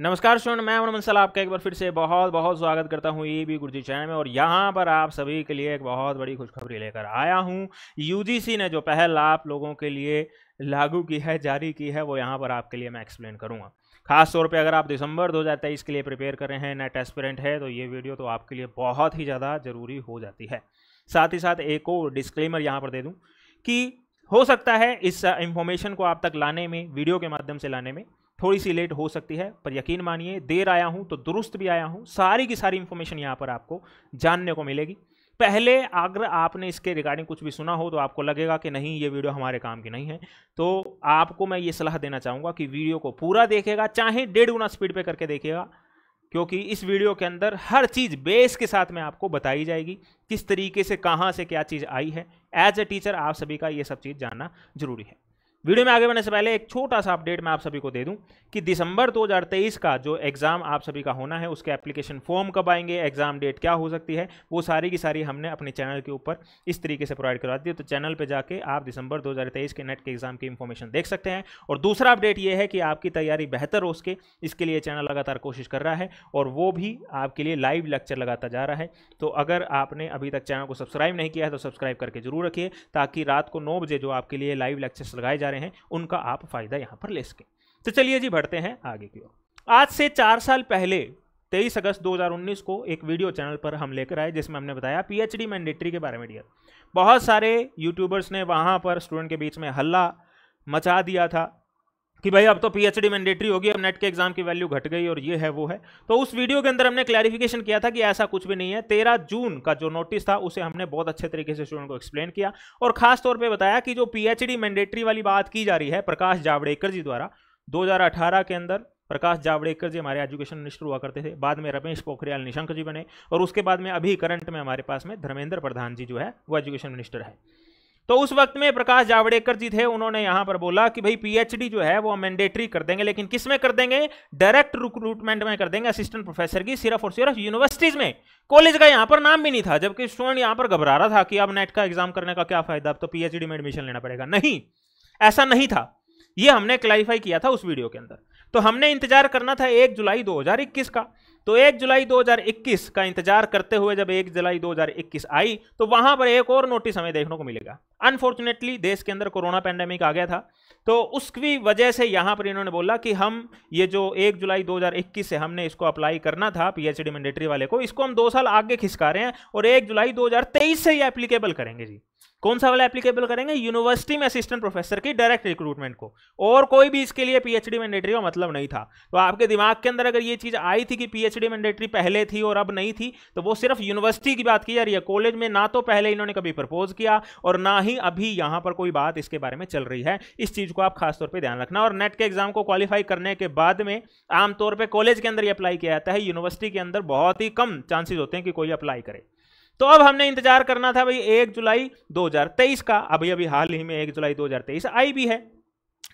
नमस्कार स्टूडेंट मैं अमन मंसल आपका एक बार फिर से बहुत बहुत स्वागत करता हूँ ई बी गुरुजी चैनल में और यहाँ पर आप सभी के लिए एक बहुत बड़ी खुशखबरी लेकर आया हूँ यूजीसी ने जो पहल आप लोगों के लिए लागू की है जारी की है वो यहाँ पर आपके लिए मैं एक्सप्लेन करूँगा खास तौर पे अगर आप दिसंबर 2023 के लिए प्रिपेयर कर रहे हैं नेट एस्पिरेंट है तो ये वीडियो तो आपके लिए बहुत ही ज़्यादा ज़रूरी हो जाती है साथ ही साथ एक और डिस्क्लेमर यहाँ पर दे दूँ कि हो सकता है इस इंफॉर्मेशन को आप तक लाने में वीडियो के माध्यम से लाने में थोड़ी सी लेट हो सकती है पर यकीन मानिए देर आया हूँ तो दुरुस्त भी आया हूँ सारी की सारी इन्फॉर्मेशन यहाँ पर आपको जानने को मिलेगी पहले अगर आपने इसके रिगार्डिंग कुछ भी सुना हो तो आपको लगेगा कि नहीं ये वीडियो हमारे काम की नहीं है तो आपको मैं ये सलाह देना चाहूँगा कि वीडियो को पूरा देखेगा चाहे डेढ़ गुना स्पीड पर करके देखेगा क्योंकि इस वीडियो के अंदर हर चीज़ बेस के साथ में आपको बताई जाएगी किस तरीके से कहाँ से क्या चीज़ आई है एज ए टीचर आप सभी का ये सब चीज़ जानना जरूरी है वीडियो में आगे बढ़ने से पहले एक छोटा सा अपडेट मैं आप सभी को दे दूं कि दिसंबर 2023 का जो एग्ज़ाम आप सभी का होना है उसके एप्लीकेशन फॉर्म कब आएंगे एग्ज़ाम डेट क्या हो सकती है वो सारी की सारी हमने अपने चैनल के ऊपर इस तरीके से प्रोवाइड करवा दी तो चैनल पर जाके आप दिसंबर 2023 के नेट के एग्ज़ाम की इन्फॉर्मेशन देख सकते हैं और दूसरा अपडेट ये है कि आपकी तैयारी बेहतर हो सके इसके लिए चैनल लगातार कोशिश कर रहा है और वो भी आपके लिए लाइव लेक्चर लगाता जा रहा है तो अगर आपने अभी तक चैनल को सब्सक्राइब नहीं किया है तो सब्सक्राइब करके जरूर रखिए ताकि रात को नौ बजे जो आपके लिए लाइव लेक्चर्स लगाए जा रहे रहे हैं उनका आप फायदा यहाँ पर ले सकें तो चलिए जी बढ़ते हैं आगे की ओर आज से चार साल पहले तेईस अगस्त 2019 को एक वीडियो चैनल पर हम लेकर आए जिसमें हमने बताया पीएचडी मैंडेटरी के बारे में डियर बहुत सारे यूट्यूबर्स ने वहाँ पर स्टूडेंट के बीच में हल्ला मचा दिया था कि भाई अब तो पीएचडी मैंडेटरी होगी अब नेट के एग्जाम की वैल्यू घट गई और ये है वो है तो उस वीडियो के अंदर हमने क्लैरिफिकेशन किया था कि ऐसा कुछ भी नहीं है तेरह जून का जो नोटिस था उसे हमने बहुत अच्छे तरीके से स्टूडेंट को एक्सप्लेन किया और खास तौर पर बताया कि जो पीएचडी मैंडेटरी वाली बात की जा रही है प्रकाश जावड़ेकर जी द्वारा दो के अंदर प्रकाश जावड़ेकर जी हमारे एजुकेशन मिनिस्टर हुआ करते थे बाद में रमेश पोखरियाल निशंक जी बने और उसके बाद में अभी करंट में हमारे पास में धर्मेंद्र प्रधान जी जो है वो एजुकेशन मिनिस्टर है तो उस वक्त में प्रकाश जावड़ेकर जी थे उन्होंने यहां पर बोला कि भाई पीएचडी जो है वो मैंडेटरी कर देंगे लेकिन किस में कर देंगे डायरेक्ट रिक्रूटमेंट में कर देंगे असिस्टेंट प्रोफेसर की सिर्फ और सिर्फ यूनिवर्सिटीज में कॉलेज का यहां पर नाम भी नहीं था जबकि स्टूडेंट यहां पर घबरा रहा था कि अब नेट का एग्जाम करने का क्या फायदा अब तो पीएचडी में एडमिशन लेना पड़ेगा नहीं ऐसा नहीं था यह हमने क्लैरिफाई किया था उस वीडियो के अंदर तो हमने इंतजार करना था एक जुलाई दो का तो एक जुलाई 2021 का इंतजार करते हुए जब एक जुलाई 2021 आई तो वहां पर एक और नोटिस हमें देखने को मिलेगा अनफॉर्चुनेटली देश के अंदर कोरोना पैंडेमिक आ गया था तो उसकी वजह से यहाँ पर इन्होंने बोला कि हम ये जो एक जुलाई 2021 से हमने इसको अप्लाई करना था पीएचडी मैंडेटरी वाले को इसको हम दो साल आगे खिसका रहे हैं और एक जुलाई 2023 से ये एप्लीकेबल करेंगे जी कौन सा वाला एप्लीकेबल करेंगे यूनिवर्सिटी में असिस्टेंट प्रोफेसर की डायरेक्ट रिक्रूटमेंट को और कोई भी इसके लिए पीएचडी मैंडेटरी का मतलब नहीं था तो आपके दिमाग के अंदर अगर ये चीज़ आई थी कि पीएचडी मैंडेटरी पहले थी और अब नहीं थी तो वो सिर्फ यूनिवर्सिटी की बात की जा रही है कॉलेज में ना तो पहले इन्होंने कभी प्रपोज किया और ना ही अभी यहां पर कोई बात इसके बारे में चल रही है इस चीज़ को आप खासतौर पर ध्यान रखना और नेट के एग्जाम को क्वालिफाई करने के बाद में आमतौर पर कॉलेज के अंदर ही अप्लाई किया जाता है यूनिवर्सिटी के अंदर बहुत ही कम चांसेस होते हैं कि कोई अप्लाई करे तो अब हमने इंतजार करना था भाई एक जुलाई 2023 का अभी अभी हाल ही में एक जुलाई 2023 आई भी है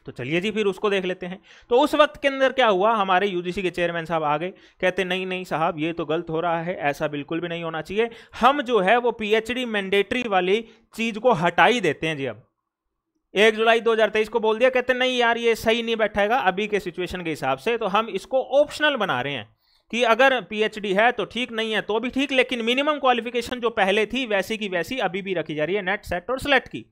तो चलिए जी फिर उसको देख लेते हैं तो उस वक्त के अंदर क्या हुआ हमारे यूजीसी के चेयरमैन साहब आ गए कहते नहीं नहीं साहब ये तो गलत हो रहा है ऐसा बिल्कुल भी नहीं होना चाहिए हम जो है वो पीएचडी मैंडेटरी वाली चीज को हटा ही देते हैं जी अब एक जुलाई 2023 को बोल दिया कहते नहीं यार ये सही नहीं बैठेगा अभी के सिचुएशन के हिसाब से तो हम इसको ऑप्शनल बना रहे हैं कि अगर पीएचडी है तो ठीक नहीं है तो भी ठीक लेकिन मिनिमम क्वालिफिकेशन जो पहले थी वैसी की वैसी अभी भी रखी जा रही है नेट सेट और सिलेक्ट की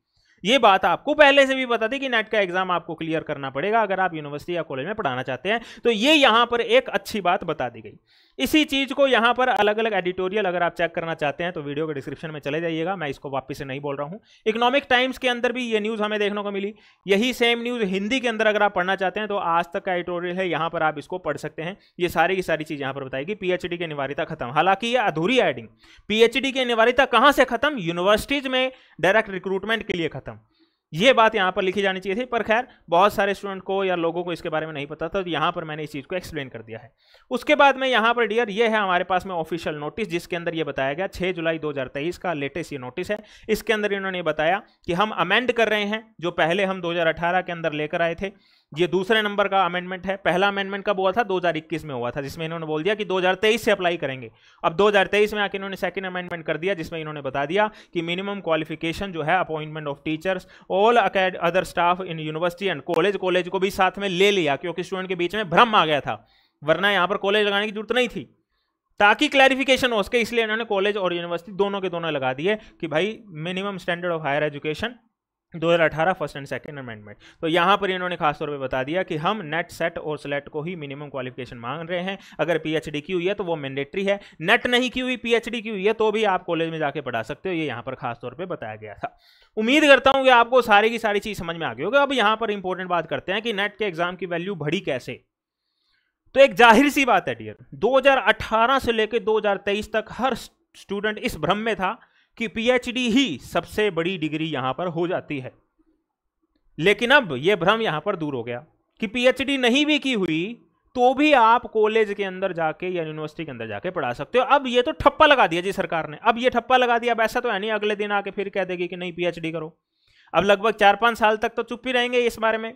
ये बात आपको पहले से भी बता दी कि नेट का एग्जाम आपको क्लियर करना पड़ेगा अगर आप यूनिवर्सिटी या कॉलेज में पढ़ाना चाहते हैं तो ये यहां पर एक अच्छी बात बता दी गई इसी चीज को यहां पर अलग अलग एडिटोरियल अगर आप चेक करना चाहते हैं तो वीडियो के डिस्क्रिप्शन में चले जाइएगा मैं इसको वापिस से नहीं बोल रहा हूं इकोनॉमिक टाइम्स के अंदर भी ये न्यूज हमें देखने को मिली यही सेम न्यूज हिंदी के अंदर अगर आप पढ़ना चाहते हैं तो आज तक का एडिटोरियल है यहां पर आप इसको पढ़ सकते हैं ये सारी की सारी चीज यहां पर बताएगी पीएचडी की निवारिता खत्म हालांकि ये अधूरी एडिंग पीएचडी की निवारिता कहां से खत्म यूनिवर्सिटीज में डायरेक्ट रिक्रूटमेंट के लिए खत्म ये बात यहाँ पर लिखी जानी चाहिए थी पर खैर बहुत सारे स्टूडेंट को या लोगों को इसके बारे में नहीं पता था तो यहाँ पर मैंने इस चीज़ को एक्सप्लेन कर दिया है उसके बाद में यहाँ पर डियर ये है हमारे पास में ऑफिशियल नोटिस जिसके अंदर ये बताया गया 6 जुलाई 2023 का लेटेस्ट ये नोटिस है इसके अंदर इन्होंने बताया कि हम अमेंड कर रहे हैं जो पहले हम दो के अंदर लेकर आए थे ये दूसरे नंबर का अमेंडमेंट है पहला अमेंडमेंट कब हुआ था 2021 में हुआ था जिसमें इन्होंने बोल दिया कि 2023 से अप्लाई करेंगे अब 2023 में आके इन्होंने सेकंड अमेंडमेंट कर दिया जिसमें इन्होंने बता दिया कि मिनिमम क्वालिफिकेशन जो है appointment of teachers all other staff in university and college college को भी साथ में ले लिया क्योंकि स्टूडेंट के बीच में भ्रम आ गया था वरना यहाँ पर कॉलेज लगाने की जरूरत नहीं थी ताकि क्लैरिफिकेशन हो सके इसलिए इन्होंने कॉलेज और यूनिवर्सिटी दोनों के दोनों लगा दिए कि भाई minimum standard of higher education दो हज़ार अठारह फर्स्ट एंड सेकेंड अमेंडमेंट तो यहाँ पर इन्होंने खासतौर पे बता दिया कि हम नेट सेट और सेलेक्ट को ही मिनिमम क्वालिफिकेशन मांग रहे हैं अगर पीएचडी की हुई है तो वो मैंडेटरी है नेट नहीं की हुई पीएचडी की हुई है तो भी आप कॉलेज में जाके पढ़ा सकते हो ये यहाँ पर खासतौर पर बताया गया था उम्मीद करता हूँ कि आपको सारी की सारी चीज़ समझ में आ गई होगी अब यहाँ पर इंपॉर्टेंट बात करते हैं कि नेट के एग्जाम की वैल्यू बढ़ी कैसे तो एक जाहिर सी बात है डियर दो से लेकर दो तक हर स्टूडेंट इस भ्रम में था कि पीएचडी ही सबसे बड़ी डिग्री यहां पर हो जाती है लेकिन अब यह भ्रम यहां पर दूर हो गया कि पीएचडी नहीं भी की हुई तो भी आप कॉलेज के अंदर जाके या यूनिवर्सिटी के अंदर जाके पढ़ा सकते हो अब ये तो ठप्पा लगा दिया जी सरकार ने अब ये ठप्पा लगा दिया अब ऐसा तो है नहीं अगले दिन आके फिर कह देगी कि नहीं पीएचडी करो अब लगभग चार पांच साल तक तो चुप ही रहेंगे इस बारे में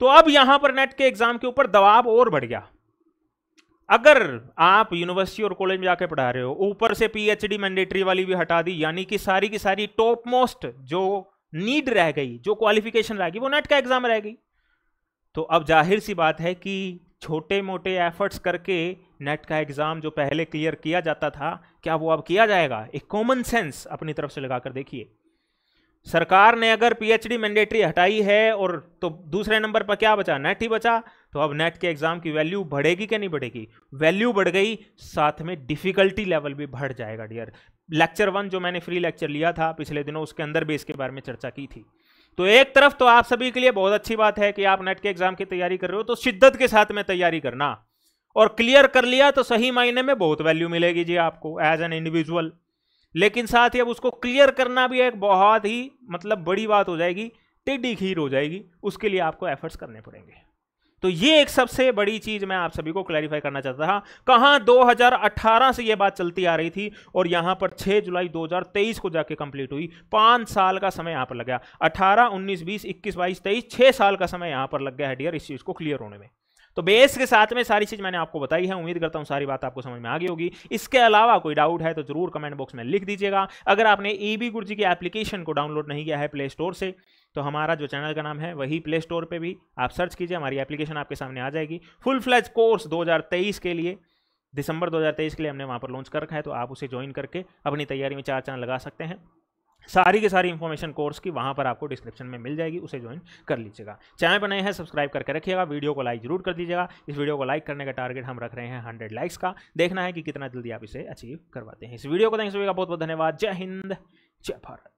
तो अब यहां पर नेट के एग्जाम के ऊपर दबाव और बढ़ गया अगर आप यूनिवर्सिटी और कॉलेज में जाके पढ़ा रहे हो ऊपर से पीएचडी मैंडेटरी वाली भी हटा दी यानी कि सारी की सारी टॉप मोस्ट जो नीड रह गई जो क्वालिफिकेशन रह गई वो नेट का एग्जाम रह गई तो अब जाहिर सी बात है कि छोटे मोटे एफर्ट्स करके नेट का एग्जाम जो पहले क्लियर किया जाता था क्या वो अब किया जाएगा एक कॉमन सेंस अपनी तरफ से लगाकर देखिए सरकार ने अगर पीएचडी मैंडेटरी हटाई है और तो दूसरे नंबर पर क्या बचा नेट ही बचा तो अब नेट के एग्जाम की वैल्यू बढ़ेगी कि नहीं बढ़ेगी वैल्यू बढ़ गई साथ में डिफिकल्टी लेवल भी बढ़ जाएगा डियर लेक्चर वन जो मैंने फ्री लेक्चर लिया था पिछले दिनों उसके अंदर भी इसके बारे में चर्चा की थी तो एक तरफ तो आप सभी के लिए बहुत अच्छी बात है कि आप नेट के एग्जाम की तैयारी कर रहे हो तो शिद्दत के साथ में तैयारी करना और क्लियर कर लिया तो सही मायने में बहुत वैल्यू मिलेगी जी आपको एज एन इंडिविजुअल लेकिन साथ ही अब उसको क्लियर करना भी एक बहुत ही मतलब बड़ी बात हो जाएगी टेढ़ी खीर हो जाएगी उसके लिए आपको एफर्ट्स करने पड़ेंगे तो ये एक सबसे बड़ी चीज मैं आप सभी को क्लैरिफाई करना चाहता था कहां 2018 से ये बात चलती आ रही थी और यहां पर 6 जुलाई 2023 को जाके कंप्लीट हुई पांच साल का समय यहां पर लग गया 18 19 20 21 22 23 छह साल का समय यहां पर लग गया है डियर इस चीज को क्लियर होने में तो बेस के साथ में सारी चीज़ मैंने आपको बताई है उम्मीद करता हूँ सारी बात आपको समझ में आ गई होगी इसके अलावा कोई डाउट है तो जरूर कमेंट बॉक्स में लिख दीजिएगा अगर आपने ई e बी गुरुजी की एप्लीकेशन को डाउनलोड नहीं किया है प्ले स्टोर से तो हमारा जो चैनल का नाम है वही प्ले स्टोर पर भी आप सर्च कीजिए हमारी एप्लीकेशन आपके सामने आ जाएगी फुल फ्लैज कोर्स दो के लिए दिसंबर 2023 के लिए हमने वहाँ पर लॉन्च कर रखा है तो आप उसे ज्वाइन करके अपनी तैयारी में चार चांद लगा सकते हैं सारी की सारी इन्फॉर्मेशन कोर्स की वहाँ पर आपको डिस्क्रिप्शन में मिल जाएगी उसे ज्वाइन कर लीजिएगा चैनल पर नए हैं सब्सक्राइब करके रखिएगा वीडियो को लाइक जरूर कर दीजिएगा इस वीडियो को लाइक करने का टारगेट हम रख रहे हैं हंड्रेड लाइक्स का देखना है कि कितना जल्दी आप इसे अचीव करवाते हैं इस वीडियो को का बहुत बहुत धन्यवाद जय हिंद जय भारत